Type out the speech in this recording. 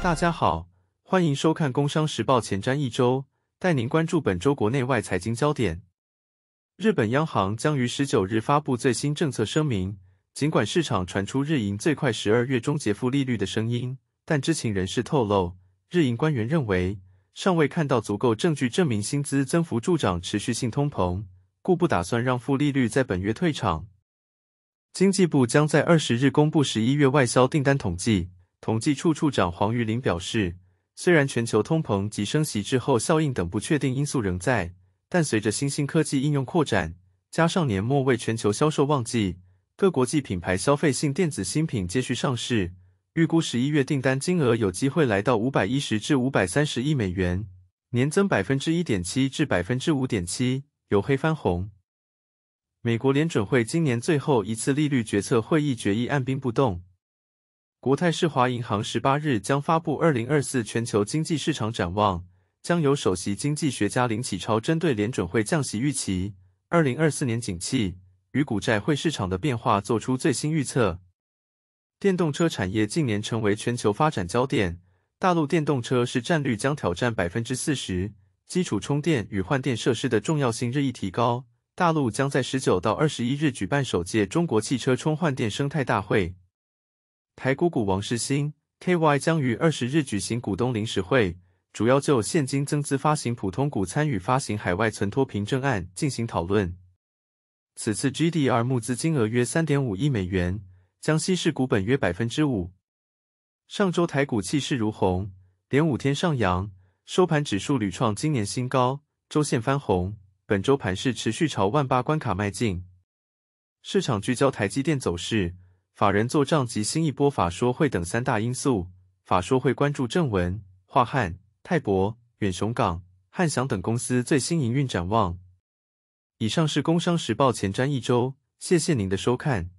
大家好，欢迎收看《工商时报前瞻一周》，带您关注本周国内外财经焦点。日本央行将于十九日发布最新政策声明。尽管市场传出日银最快十二月中结负利率的声音，但知情人士透露，日银官员认为尚未看到足够证据证明薪资增幅助长持续性通膨，故不打算让负利率在本月退场。经济部将在二十日公布十一月外销订单统计。统计处处长黄玉玲表示，虽然全球通膨及升息滞后效应等不确定因素仍在，但随着新兴科技应用扩展，加上年末为全球销售旺季，各国际品牌消费性电子新品接续上市，预估十一月订单金额有机会来到五百一十至五百三十亿美元，年增百分之一点七至百分之五点七，由黑翻红。美国联准会今年最后一次利率决策会议决议按兵不动。国泰世华银行十八日将发布二零二四全球经济市场展望，将由首席经济学家林启超针对联准会降息预期、二零二四年景气与股债汇市场的变化做出最新预测。电动车产业近年成为全球发展焦点，大陆电动车市占率将挑战百分之四十，基础充电与换电设施的重要性日益提高。大陆将在十九到二十一日举办首届中国汽车充换电生态大会。台股股王世新 KY 将于二十日举行股东临时会，主要就现金增资发行普通股参与发行海外存托凭证案进行讨论。此次 GDR 募资金额约三点五亿美元，将稀释股本约百分之五。上周台股气势如虹，连五天上扬，收盘指数屡创今年新高，周线翻红。本周盘势持续朝万八关卡迈进，市场聚焦台积电走势。法人做账及新一波法说会等三大因素，法说会关注正文、华汉、泰博、远雄港、汉翔等公司最新营运展望。以上是工商时报前瞻一周，谢谢您的收看。